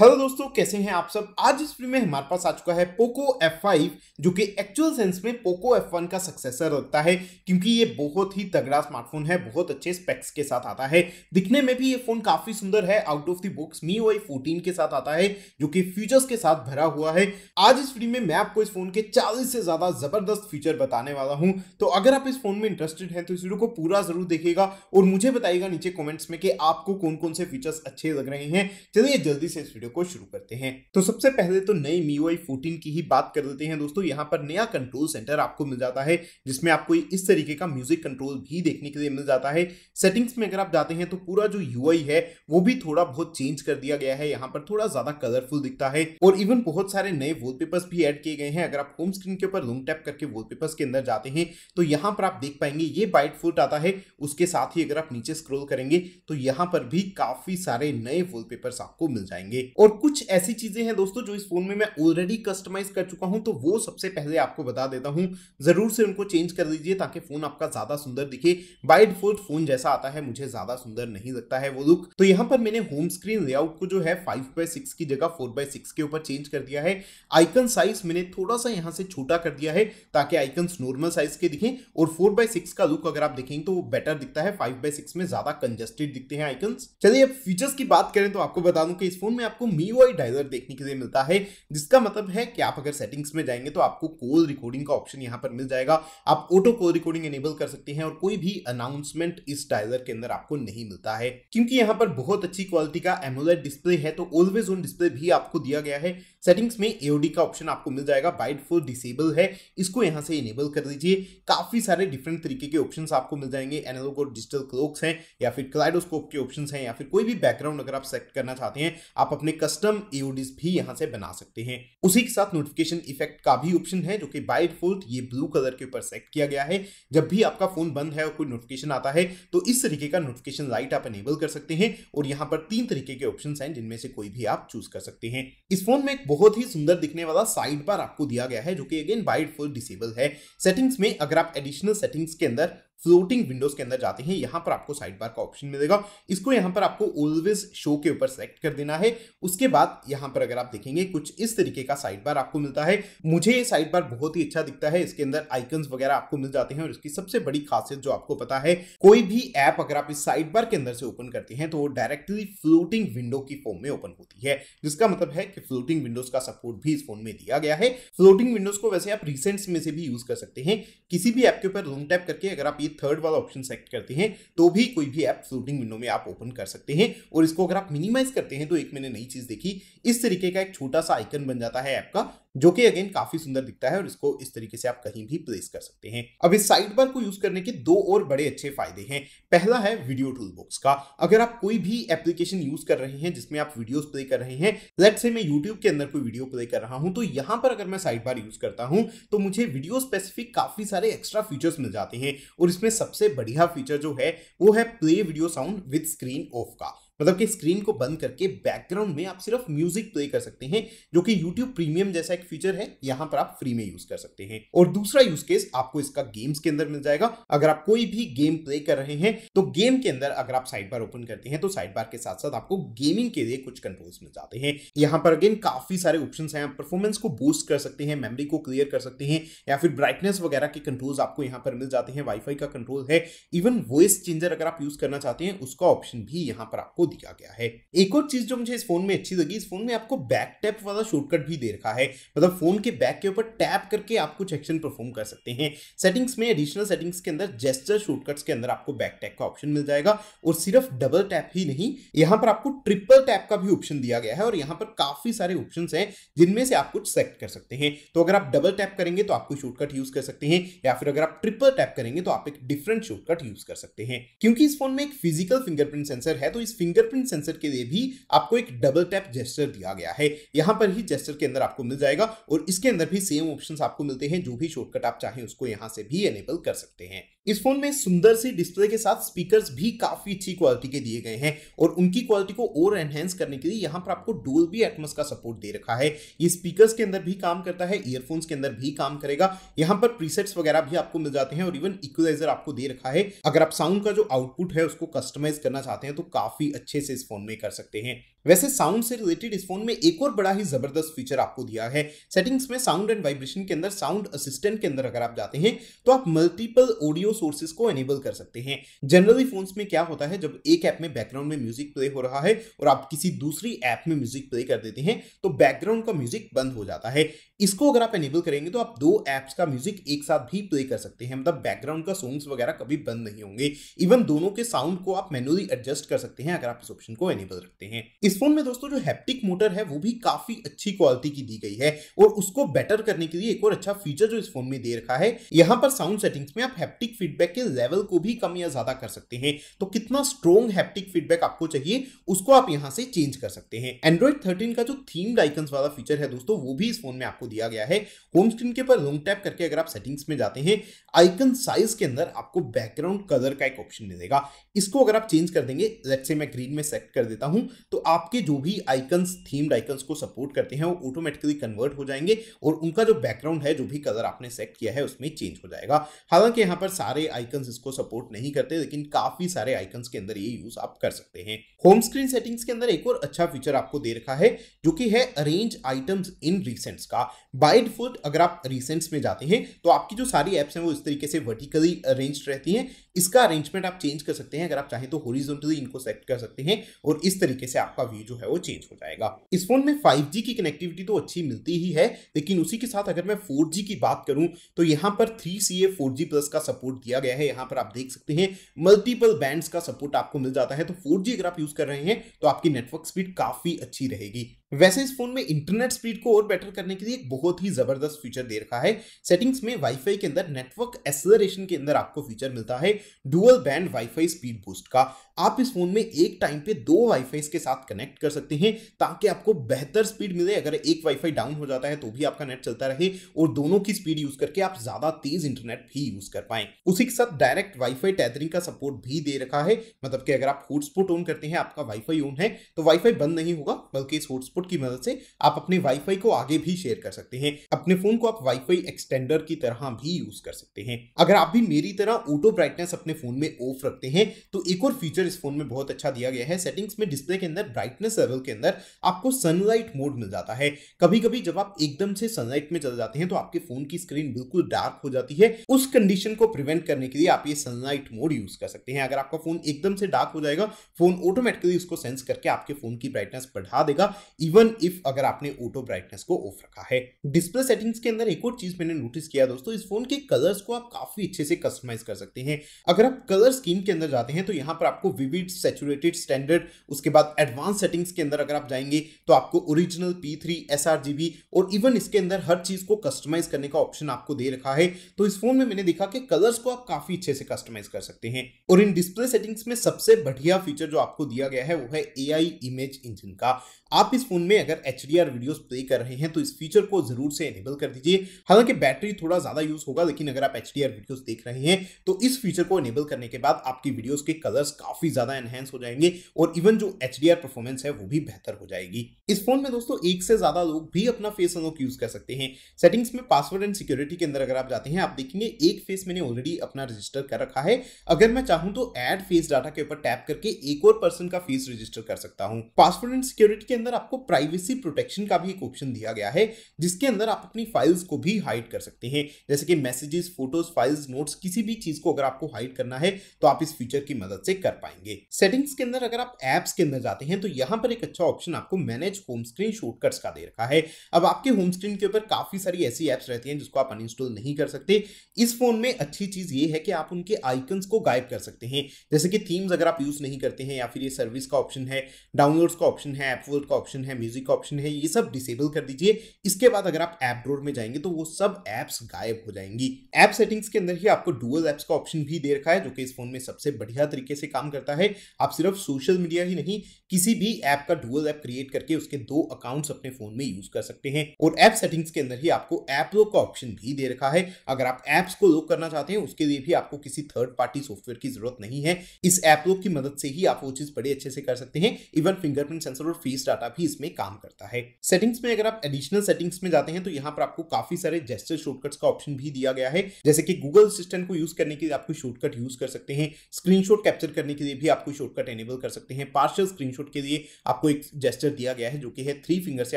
hello दोस्तों कैसे हैं आप सब आज इस वीडियो में हमारे पास आ चुका है पोको F5 जो कि एक्चुअल सेंस में पोको F1 का सक्सेसर लगता है क्योंकि ये बहुत ही तगड़ा स्मार्टफोन है बहुत अच्छे स्पेक्स के साथ आता है दिखने में भी ये फोन काफी सुंदर है out of the box MIUI fourteen के साथ आता है जो कि फ्यूचर्स के साथ भरा हुआ है आज इस वीडियो में मैं आपको इस फोन के चालीस से ज्यादा जबरदस्त फीचर बताने वाला हूँ तो अगर आप इस फोन में इंटरेस्टेड है तो इस वीडियो को पूरा जरूर देखेगा और मुझे बताइएगा नीचे कॉमेंट्स में कि आपको कौन कौन से फीचर्स अच्छे लग रहे हैं चलिए जल्दी से इस वीडियो को शुरू करते हैं तो सबसे पहले तो नई MIUI 14 की ही बात कर लेते हैं दोस्तों यहाँ पर नया कंट्रोल सेंटर आपको मिल जाता है जिसमें आपको इस तरीके का म्यूजिक कंट्रोल भी देखने के लिए मिल जाता है सेटिंग्स में अगर आप जाते हैं तो पूरा जो यू है वो भी थोड़ा बहुत चेंज कर दिया गया है यहाँ पर थोड़ा ज्यादा कलरफुल दिखता है और इवन बहुत सारे नए वॉलपेपर्स भी ऐड किए गए हैं अगर आप होम स्क्रीन के ऊपर लॉन्ग टैप करके वॉलपेपर्स के अंदर जाते हैं तो यहाँ पर आप देख पाएंगे ये बाइट फुट आता है उसके साथ ही अगर आप नीचे स्क्रोल करेंगे तो यहाँ पर भी काफी सारे नए वॉलपेपर्स आपको मिल जाएंगे और कुछ ऐसी चीजें हैं दोस्तों जो इस फोन में मैं ऑलरेडी कस्टमाइज कर चुका हूं तो वो सबसे पहले आपको बता देता हूं जरूर से उनको चेंज कर दीजिए ताकि फोन आपका ज्यादा सुंदर दिखे वाइड फोर्ट फोन जैसा आता है मुझे ज्यादा सुंदर नहीं लगता है वो लुक तो यहाँ पर मैंने होम स्क्रीन लेआउट को जो है फाइव बाय सिक्स की जगह फोर बाय सिक्स के ऊपर चेंज कर दिया है आइकन साइज मैंने थोड़ा सा यहाँ से छोटा कर दिया है ताकि आइकन नॉर्मल साइज के दिखें और फोर बाय सिक्स का लुक अगर आप देखेंगे तो वो बेटर दिखता है फाइव बाय सिक्स में ज्यादा कंजेस्टेड दिखते हैं आइकन चलिए अब फीचर्स की बात करें तो आपको बता दूं कि इस फोन में आपको आपको मीवाई डाइजर देखने के लिए मिलता है जिसका मतलब है कि आप अगर सेटिंग्स में जाएंगे तो आपको कोल रिकॉर्डिंग का ऑप्शन यहां पर मिल जाएगा आप ऑटो कोल रिकॉर्डिंग एनेबल कर सकते हैं और कोई भी अनाउंसमेंट इस डाइजर के अंदर आपको नहीं मिलता है क्योंकि यहाँ पर बहुत अच्छी क्वालिटी का एमोलेट डिस्प्ले है तो ऑलवेज ऑन डिस्प्ले भी आपको दिया गया है सेटिंग्स में एओडी का ऑप्शन आपको मिल जाएगा बाइट फोर डिसेबल है इसको यहाँ से इनेबल कर दीजिए काफी सारे डिफरेंट तरीके के ऑप्शन आपको मिल जाएंगे एनालॉग और डिजिटल क्लोक्स हैं या फिर क्लाइडोस्कोप के ऑप्शन हैं या फिर कोई भी बैकग्राउंड अगर आप सेलेक्ट करना चाहते हैं आप अपने अपने कस्टम ईओडीज e भी यहाँ से बना सकते हैं उसी के साथ नोटिफिकेशन इफेक्ट का भी ऑप्शन है जो कि बाय डिफॉल्ट ये ब्लू कलर के ऊपर सेट किया गया है जब भी आपका फोन बंद है और कोई नोटिफिकेशन आता है तो इस तरीके का नोटिफिकेशन लाइट आप एनेबल कर सकते हैं और यहाँ पर तीन तरीके के ऑप्शन हैं जिनमें से कोई भी आप चूज कर सकते हैं इस फोन में एक बहुत ही सुंदर दिखने वाला साइड बार आपको दिया गया है जो कि अगेन बाय डिफॉल्ट डिसेबल है सेटिंग्स में अगर आप एडिशनल सेटिंग्स के अंदर फ्लोटिंग विंडोज के अंदर जाते हैं यहाँ पर आपको साइड बार का ऑप्शन मिलेगा इसको यहाँ पर आपको ऑलवेज शो के ऊपर सेलेक्ट कर देना है उसके बाद यहाँ पर अगर आप देखेंगे कुछ इस तरीके का साइड बार आपको मिलता है मुझे ये साइड बार बहुत ही अच्छा दिखता है इसके अंदर आइकन वगैरह आपको मिल जाते हैं और इसकी सबसे बड़ी खासियत जो आपको पता है कोई भी ऐप अगर आप इस साइड बार के अंदर से ओपन करते हैं तो वो डायरेक्टली फ्लोटिंग विंडो की फॉर्म में ओपन होती है जिसका मतलब है कि फ्लोटिंग विंडोज का सपोर्ट भी इस फोन में दिया गया है फ्लोटिंग विंडोज को वैसे आप रिसेंट्स में से भी यूज कर सकते हैं किसी भी ऐप के ऊपर रूम टैप करके अगर आप ये थर्ड वाला ऑप्शन सेलेक्ट करते हैं तो भी कोई भी ऐप फ्लोटिंग विंडो में आप ओपन कर सकते हैं और इसको अगर आप मिनिमाइज करते हैं तो एक मैंने नई चीज देखी इस तरीके का एक छोटा सा आइकन बन जाता है ऐप का जो कि अगेन काफी सुंदर दिखता है और इसको इस तरीके से आप कहीं भी प्लेस कर सकते हैं अब इस साइड बार को यूज करने के दो और बड़े अच्छे फायदे हैं पहला है वीडियो टूल बॉक्स का अगर आप कोई भी एप्लीकेशन यूज कर रहे हैं जिसमें आप वीडियोस प्ले कर रहे हैं लेट से मैं यूट्यूब के अंदर कोई वीडियो प्ले कर रहा हूं तो यहां पर अगर मैं साइड बार यूज करता हूं तो मुझे वीडियो स्पेसिफिक काफी सारे एक्स्ट्रा फीचर्स मिल जाते हैं और इसमें सबसे बढ़िया फीचर जो है वो है play video sound with screen off का मतलब कि स्क्रीन को बंद करके बैकग्राउंड में आप सिर्फ म्यूजिक प्ले कर सकते हैं जो कि YouTube प्रीमियम जैसा एक फीचर है यहाँ पर आप फ्री में यूज कर सकते हैं और दूसरा यूज केस आपको इसका गेम्स के अंदर मिल जाएगा अगर आप कोई भी गेम प्ले कर रहे हैं तो गेम के अंदर अगर आप साइड बार ओपन करते हैं तो साइड बार के साथ साथ आपको गेमिंग के लिए कुछ कंट्रोल्स मिल जाते हैं यहाँ पर अगेन काफी सारे ऑप्शन है आप परफॉर्मेंस को बूस्ट कर सकते हैं मेमरी को क्लियर कर सकते हैं या फिर ब्राइटनेस वगैरह के कंट्रोल्स आपको यहाँ पर मिल जाते हैं वाईफाई का कंट्रोल है इवन वॉइस चेंजर अगर आप यूज करना चाहते हैं उसका ऑप्शन भी यहाँ पर आपको दिया गया है एक और चीज जो मुझे इस फोन में अच्छी लगी इस फोन में आपको बैक टैप वाला शॉर्टकट भी दे रखा है मतलब फोन के बैक के ऊपर टैप करके आप कुछ एक्शन परफॉर्म कर सकते हैं सेटिंग्स में एडिशनल सेटिंग्स के अंदर जेस्टर शॉर्टकट्स के अंदर आपको बैक टैप का ऑप्शन मिल जाएगा और सिर्फ डबल टैप ही नहीं यहाँ पर आपको ट्रिपल टैप का भी ऑप्शन दिया गया है और यहाँ पर काफी सारे ऑप्शन है जिनमें से आप कुछ सेलेक्ट कर सकते हैं तो अगर आप डबल टैप करेंगे तो आपको शॉर्टकट यूज कर सकते हैं या फिर अगर आप ट्रिपल टैप करेंगे तो आप एक डिफरेंट शॉर्टकट यूज कर सकते हैं क्योंकि इस फोन में एक फिजिकल फिंगरप्रिंट सेंसर है तो इस फिंगर फिंगरप्रिंट सेंसर के लिए भी आपको एक डबल टैप जेस्टर दिया गया है यहां पर ही जेस्टर के अंदर आपको मिल जाएगा और इसके अंदर भी सेम ऑप्शन आपको मिलते हैं जो भी शॉर्टकट आप चाहें उसको यहां से भी एनेबल कर सकते हैं इस फोन में सुंदर सी डिस्प्ले के साथ स्पीकर्स भी काफी अच्छी क्वालिटी के दिए गए हैं और उनकी क्वालिटी को और एनहेंस करने के लिए यहाँ पर आपको डोल भी एटमस का सपोर्ट दे रखा है ये स्पीकर्स के अंदर भी काम करता है ईयरफोन्स के अंदर भी काम करेगा यहाँ पर प्रीसेट्स वगैरह भी आपको मिल जाते हैं और इवन इक्वलाइजर आपको दे रखा है अगर आप साउंड का जो आउटपुट है उसको कस्टमाइज करना चाहते हैं तो काफी अच्छे से इस फोन में कर सकते हैं वैसे साउंड से रिलेटेड इस फोन में एक और बड़ा ही जबरदस्त फीचर आपको दिया है सेटिंग्स में साउंड एंड वाइब्रेशन के अंदर साउंड असिस्टेंट के अंदर अगर आप जाते हैं तो आप मल्टीपल ऑडियो सोर्सेस को एनेबल कर सकते हैं जनरली फोन्स में क्या होता है जब एक ऐप में बैकग्राउंड में म्यूजिक प्ले हो रहा है और आप किसी दूसरी ऐप में म्यूजिक प्ले कर देते हैं तो बैकग्राउंड का म्यूजिक बंद हो जाता है इसको अगर आप एनेबल करेंगे तो आप दो ऐप्स का म्यूजिक एक साथ भी प्ले कर सकते हैं मतलब बैकग्राउंड का सॉन्ग्स वगैरह कभी बंद नहीं होंगे इवन दोनों के साउंड को आप मैनुअली एडजस्ट कर सकते हैं अगर आप इस ऑप्शन को एनेबल रखते हैं इस फोन में दोस्तों जो हैप्टिक मोटर है वो भी काफी अच्छी क्वालिटी की दी गई है और उसको बेटर करने के लिए एक और अच्छा फीचर जो इस फोन में दे रखा है यहाँ पर साउंड सेटिंग्स में आप हैप्टिक फीडबैक के लेवल को भी कम या ज्यादा कर सकते हैं तो कितना स्ट्रॉन्ग हैप्टिक फीडबैक आपको चाहिए उसको आप यहाँ से चेंज कर सकते हैं एंड्रॉइड थर्टीन का जो थीम आइकन्स वाला फीचर है दोस्तों वो भी इस फोन में आपको दिया गया है होम स्क्रीन के ऊपर लॉन्ग टैप करके अगर आप सेटिंग्स में जाते हैं आइकन साइज के अंदर आपको बैकग्राउंड कलर का एक ऑप्शन मिलेगा इसको अगर आप चेंज कर देंगे लेट से मैं ग्रीन में सेट कर देता हूं तो आपके जो भी आइकन थीम्ड आइकन्स को सपोर्ट करते हैं वो ऑटोमेटिकली कन्वर्ट हो जाएंगे और उनका जो बैकग्राउंड है जो भी कलर आपने सेट किया है उसमें चेंज हो जाएगा हालांकि यहाँ पर सारे आइकन्स इसको सपोर्ट नहीं करते लेकिन काफी सारे आइकन्स के अंदर ये यूज आप कर सकते हैं होम स्क्रीन सेटिंग्स के अंदर एक और अच्छा फीचर आपको दे रखा है जो कि है अरेंज आइटम्स इन रिसेंट्स का बाइड फूड अगर आप रिसेंट्स में जाते हैं तो आपकी जो सारी ऐप्स हैं वो इस तरीके से वर्टिकली अरेंज रहती हैं इसका अरेंजमेंट आप चेंज कर सकते हैं अगर आप चाहें तो होरिजोनटली इनको सेट कर सकते हैं और इस तरीके से आपका व्यू जो है वो चेंज हो जाएगा इस फोन में फाइव की कनेक्टिविटी तो अच्छी मिलती ही है लेकिन उसी के साथ अगर मैं फोर की बात करूं तो यहां पर three C A four G plus का सपोर्ट दिया गया है यहाँ पर आप देख सकते हैं मल्टीपल बैंड का सपोर्ट आपको मिल जाता है तो फोर अगर आप यूज कर रहे हैं तो आपकी नेटवर्क स्पीड काफी अच्छी रहेगी वैसे इस फोन में इंटरनेट स्पीड को और बेटर करने के लिए एक बहुत ही जबरदस्त फीचर दे रखा है सेटिंग्स में वाईफाई के अंदर नेटवर्क एक्सलरेशन के अंदर आपको फीचर मिलता है dual band WiFi speed boost का आप इस फोन में एक टाइम पे दो वाईफाई के साथ कनेक्ट कर सकते हैं ताकि आपको बेहतर स्पीड मिले अगर एक वाईफाई डाउन हो जाता है तो भी आपका नेट चलता रहे और दोनों की स्पीड यूज करके आप ज्यादा तेज इंटरनेट भी यूज कर पाए उसी के साथ डायरेक्ट वाईफाई टैदरिंग का सपोर्ट भी दे रखा है मतलब कि अगर आप हॉटस्पॉट ऑन करते हैं आपका वाईफाई ऑन है तो वाईफाई बंद नहीं होगा बल्कि इस हॉटस्पॉट की मदद से आप अपने वाईफाई को आगे भी शेयर कर सकते हैं अपने फोन को आप वाईफाई एक्सटेंडर की तरह भी यूज कर सकते हैं अगर आप भी मेरी तरह ऑटो ब्राइटनेस ब्राइटनेस अपने फोन में ऑफ रखते हैं तो एक और फीचर इस फोन में बहुत अच्छा दिया गया है सेटिंग्स में डिस्प्ले के अंदर ब्राइटनेस लेवल के अंदर आपको सनलाइट मोड मिल जाता है कभी कभी जब आप एकदम से सनलाइट में चले जाते हैं तो आपके फोन की स्क्रीन बिल्कुल डार्क हो जाती है उस कंडीशन को प्रिवेंट करने के लिए आप ये सनलाइट मोड यूज कर सकते हैं अगर आपका फोन एकदम से डार्क हो जाएगा फोन ऑटोमेटिकली उसको सेंस करके आपके फोन की ब्राइटनेस बढ़ा देगा इवन इफ अगर आपने ऑटो ब्राइटनेस को ऑफ रखा है डिस्प्ले सेटिंग्स के अंदर एक और चीज मैंने नोटिस किया दोस्तों इस फोन के कलर्स को आप काफी अच्छे से कस्टमाइज कर सकते हैं अगर आप कलर स्कीम के अंदर जाते हैं तो यहां पर आपको विविड सेचुरेटेड स्टैंडर्ड उसके बाद एडवांस सेटिंग्स के अंदर अगर आप जाएंगे तो आपको original P three S R G B और इवन इसके अंदर हर चीज़ को कस्टमाइज करने का ऑप्शन आपको दे रखा है तो इस फोन में मैंने देखा कि कलर्स को आप काफ़ी अच्छे से कस्टमाइज कर सकते हैं और इन डिस्प्ले सेटिंग्स में सबसे बढ़िया फीचर जो आपको दिया गया है वो है ए आई इमेज इंजन का आप इस फोन में अगर H D R video play कर रहे हैं तो इस फीचर को जरूर से एनेबल कर दीजिए हालांकि बैटरी थोड़ा ज्यादा यूज होगा लेकिन अगर आप एच डी आर वीडियो देख रहे हैं तो इस फीचर को एनेबल करने के बाद आपकी वीडियो के कलर्स काफी ज्यादा एनहेंस हो जाएंगे और इवन जो एच परफॉर्मेंस है वो भी बेहतर हो जाएगी इस फोन में दोस्तों एक से ज्यादा लोग भी अपना फेस अनलॉक यूज कर सकते हैं सेटिंग्स में पासवर्ड एंड सिक्योरिटी के अंदर अगर आप जाते हैं आप देखेंगे एक फेस मैंने ऑलरेडी अपना रजिस्टर कर रखा है अगर मैं चाहूँ तो एड फेस डाटा के ऊपर टैप करके एक और पर्सन का फेस रजिस्टर कर सकता हूँ पासवर्ड एंड सिक्योरिटी के अंदर आपको प्राइवेसी प्रोटेक्शन का भी एक ऑप्शन दिया गया है जिसके अंदर आप अपनी फाइल्स को भी हाइड कर सकते हैं जैसे कि मैसेजेस फोटोज फाइल्स नोट्स किसी भी चीज को अगर आपको हाइड करना है तो आप इस फीचर की मदद से कर पाएंगे सेटिंग्स के अंदर अगर आप एप्स के अंदर जाते हैं तो यहाँ पर एक अच्छा ऑप्शन आपको मैनेज होम स्क्रीन शॉर्टकट्स का दे रखा है अब आपके होम स्क्रीन के ऊपर काफी सारी ऐसी एप्स रहती हैं जिसको आप अनइंस्टॉल नहीं कर सकते इस फोन में अच्छी चीज ये है कि आप उनके आइकन्स को गायब कर सकते हैं जैसे कि थीम्स अगर आप यूज नहीं करते हैं या फिर ये सर्विस का ऑप्शन है डाउनलोड्स का ऑप्शन है एप एपवर्ड का ऑप्शन है म्यूजिक का ऑप्शन है ये सब डिसेबल कर दीजिए इसके बाद अगर आप ऐप ड्रोर में जाएंगे तो वो सब एप्स गायब हो जाएंगी ऐप सेटिंग्स के अंदर ही आपको डुअल एप्स का ऑप्शन भी दे रखा है जो कि इस फोन में सबसे बढ़िया तरीके से काम करता है आप सिर्फ सोशल मीडिया ही नहीं किसी भी ऐप का डुअल ऐप क्रिएट करके उसके दो अकाउंट्स अपने फोन में यूज कर सकते हैं और ऐप सेटिंग्स के अंदर ही आपको ऐप लॉक का ऑप्शन भी दे रखा है अगर आप एप्स को लोक करना चाहते हैं उसके लिए भी आपको किसी थर्ड पार्टी सॉफ्टवेयर की जरूरत नहीं है इस ऐप लोक की मदद से ही आप वो चीज बड़े अच्छे से कर सकते हैं इवन फिंगरप्रिंट सेंसर और फेस डाटा डाटा भी इसमें काम करता है सेटिंग्स में अगर आप एडिशनल सेटिंग्स में जाते हैं तो यहाँ पर आपको काफी सारे जेस्टर शॉर्टकट्स का ऑप्शन भी दिया गया है जैसे कि गूगल असिस्टेंट को यूज करने के लिए आपको शॉर्टकट यूज कर सकते हैं स्क्रीन कैप्चर करने के लिए भी आपको शॉर्टकट एनेबल कर सकते हैं पार्शल स्क्रीन के लिए आपको एक जेस्टर दिया गया है जो कि है थ्री फिंगर से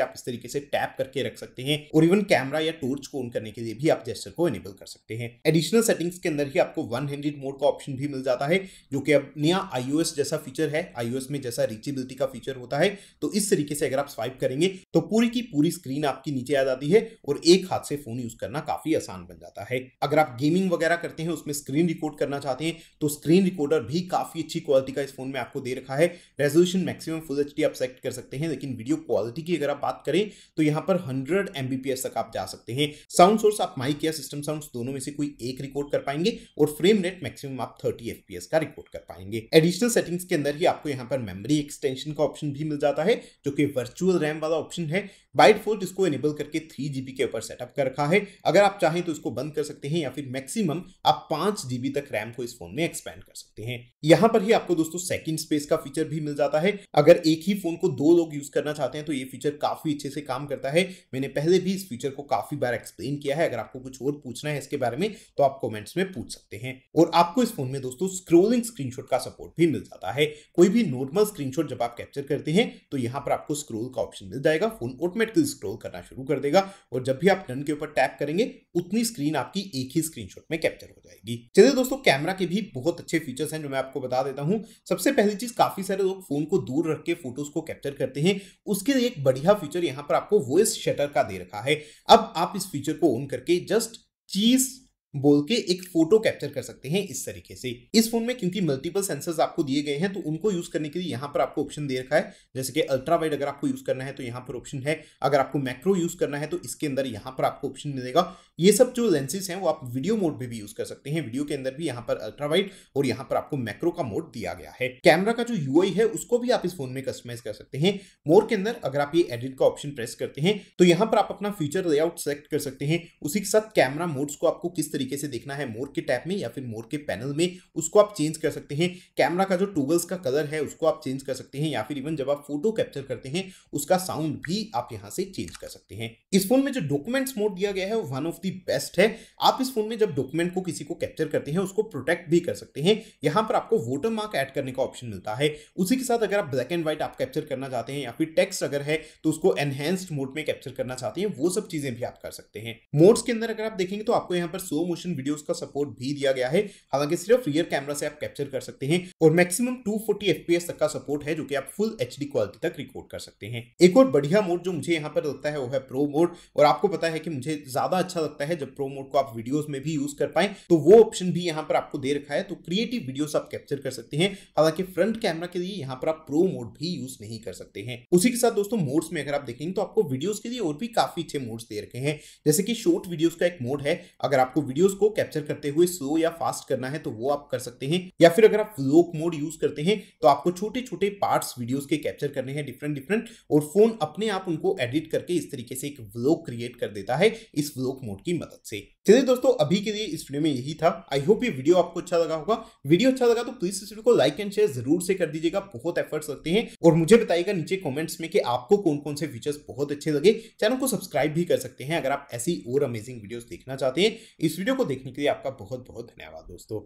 आप इस तरीके से टैप करके रख सकते हैं और इवन कैमरा या टोर्च को ऑन करने के लिए भी आप जेस्टर को एनेबल कर सकते हैं एडिशनल सेटिंग्स के अंदर ही आपको वन हैंडेड मोड का ऑप्शन भी मिल जाता है जो कि अब नया आईओएस जैसा फीचर है आईओएस में जैसा रीचेबिलिटी का फीचर होता है तो इस इस तरीके से अगर आप स्वाइप करेंगे तो पूरी की पूरी स्क्रीन आपकी नीचे आ जाती है और एक हाथ से फोन यूज करना काफी आसान बन जाता है अगर आप गेमिंग वगैरह करते हैं उसमें स्क्रीन रिकॉर्ड करना चाहते हैं तो स्क्रीन रिकॉर्डर भी काफी अच्छी क्वालिटी का इस फोन में आपको दे रखा है रेजोल्यूशन मैक्सिमम फुल एच आप सेट कर सकते हैं लेकिन वीडियो क्वालिटी की अगर आप बात करें तो यहाँ पर हंड्रेड एमबीपीएस तक आप जा सकते हैं साउंड सोर्स आप माइक या सिस्टम साउंड दोनों में से कोई एक रिकॉर्ड कर पाएंगे और फ्रेम रेट मैक्सिमम आप थर्टी एफ का रिकॉर्ड कर पाएंगे एडिशनल सेटिंग्स के अंदर ही आपको यहाँ पर मेमोरी एक्सटेंशन का ऑप्शन भी मिल जाता है जो कि वर्चुअल रैम वाला ऑप्शन है बाइट फोर्ट इसको एनेबल करके थ्री जीबी के ऊपर सेटअप कर रखा है अगर आप चाहें तो इसको बंद कर सकते हैं या फिर मैक्सिमम आप पांच जीबी तक रैम को इस फोन में एक्सपेंड कर सकते हैं यहाँ पर ही आपको दोस्तों सेकंड स्पेस का फीचर भी मिल जाता है अगर एक ही फोन को दो लोग यूज करना चाहते हैं तो ये फीचर काफी अच्छे से काम करता है मैंने पहले भी इस फीचर को काफी बार एक्सप्लेन किया है अगर आपको कुछ और पूछना है इसके बारे में तो आप कॉमेंट्स में पूछ सकते हैं और आपको इस फोन में दोस्तों स्क्रोलिंग स्क्रीनशॉट का सपोर्ट भी मिल जाता है कोई भी नॉर्मल स्क्रीनशॉट जब आप कैप्चर करते हैं तो यहाँ पर आपको स्क्रोल का ऑप्शन मिल जाएगा फोन ऑटोमेटिकली स्क्रोल करना शुरू कर देगा और जब भी आप डन के ऊपर टैप करेंगे उतनी स्क्रीन आपकी एक ही स्क्रीन में कैप्चर हो जाएगी चलिए दोस्तों कैमरा के भी बहुत अच्छे फीचर्स हैं जो मैं आपको बता देता हूँ सबसे पहली चीज काफी सारे लोग फोन को दूर रख के फोटोज को कैप्चर करते हैं उसके लिए एक बढ़िया फीचर यहाँ पर आपको वॉइस शटर का दे रखा है अब आप इस फीचर को ऑन करके जस्ट चीज बोल के एक फोटो कैप्चर कर सकते हैं इस तरीके से इस फोन में क्योंकि मल्टीपल सेंसर्स आपको दिए गए हैं तो उनको यूज करने के लिए यहाँ पर आपको ऑप्शन दे रखा है जैसे कि अल्ट्रा वाइड अगर आपको यूज करना है तो यहाँ पर ऑप्शन है अगर आपको मैक्रो यूज करना है तो इसके अंदर यहाँ पर आपको ऑप्शन मिलेगा ये सब जो लेंसेज हैं वो आप वीडियो मोड में भी यूज कर सकते हैं वीडियो के अंदर भी यहाँ पर अल्ट्रा वाइड और यहाँ पर आपको मैक्रो का मोड दिया गया है कैमरा का जो यूआई है उसको भी आप इस फोन में कस्टमाइज कर सकते हैं मोर के अंदर अगर आप ये एडिट का ऑप्शन प्रेस करते हैं तो यहाँ पर आप अपना फ्यूचर लेआउट सेलेक्ट कर सकते हैं उसी के साथ कैमरा मोड्स को आपको किस तरीके तरीके से देखना है मोर के टैप में या फिर मोर के पैनल में उसको आप चेंज कर सकते हैं कैमरा का जो टूगल्स का कलर है उसको आप चेंज कर सकते हैं या फिर इवन जब आप फोटो कैप्चर करते हैं उसका साउंड भी आप यहाँ से चेंज कर सकते हैं इस फोन में जो डॉक्यूमेंट्स मोड दिया गया है वन ऑफ दी बेस्ट है आप इस फोन में जब डॉक्यूमेंट को किसी को कैप्चर करते हैं उसको प्रोटेक्ट भी कर सकते हैं यहाँ पर आपको वोटर मार्क एड करने का ऑप्शन मिलता है उसी के साथ अगर आप ब्लैक एंड व्हाइट आप कैप्चर करना चाहते हैं या फिर टेक्स्ट अगर है तो उसको एनहेंस्ड मोड में कैप्चर करना चाहते हैं वो सब चीजें भी आप कर सकते हैं मोड्स के अंदर अगर आप देखेंगे तो आपको यहाँ पर सो मोशन वीडियोस का सपोर्ट भी दिया गया है हालांकि सिर्फ रियर कैमरा से आप कैप्चर कर सकते हैं और मैक्सिमम 240 फोर्टी एफपीएस तक का सपोर्ट है जो कि आप फुल एच क्वालिटी तक रिकॉर्ड कर सकते हैं एक और बढ़िया मोड जो मुझे यहाँ पर लगता है वो है प्रो मोड और आपको पता है कि मुझे ज्यादा अच्छा लगता है जब प्रो मोड को आप वीडियोज में भी यूज कर पाए तो वो ऑप्शन भी यहाँ पर आपको दे रखा है तो क्रिएटिव वीडियोस आप कैप्चर कर सकते हैं हालांकि फ्रंट कैमरा के लिए यहाँ पर आप प्रो मोड भी यूज नहीं कर सकते हैं उसी के साथ दोस्तों मोड्स में अगर आप देखेंगे तो आपको वीडियोस के लिए और भी काफी अच्छे मोड्स दे रखे हैं जैसे कि शॉर्ट वीडियोस का एक मोड है अगर आपको वीडियोस को कैप्चर करते हुए स्लो या फास्ट करना है तो वो आप कर सकते हैं या फिर अगर आप लोक मोड यूज करते हैं तो आपको छोटे छोटे पार्ट्स वीडियोस के कैप्चर करने हैं डिफरेंट डिफरेंट और फोन अपने आप उनको एडिट करके इस तरीके से एक व्लॉग क्रिएट कर देता है इस व्लॉग मोड की मदद से चलिए दोस्तों अभी के लिए इस वीडियो में यही था आई होप ये वीडियो आपको अच्छा लगा होगा वीडियो अच्छा लगा तो प्लीज इस वीडियो को लाइक एंड शेयर जरूर से कर दीजिएगा बहुत एफर्ट्स लगते हैं और मुझे बताइएगा नीचे कमेंट्स में कि आपको कौन कौन से फीचर्स बहुत अच्छे लगे चैनल को सब्सक्राइब भी कर सकते हैं अगर आप ऐसी और अमेजिंग वीडियोस देखना चाहते हैं इस वीडियो को देखने के लिए आपका बहुत बहुत धन्यवाद दोस्तों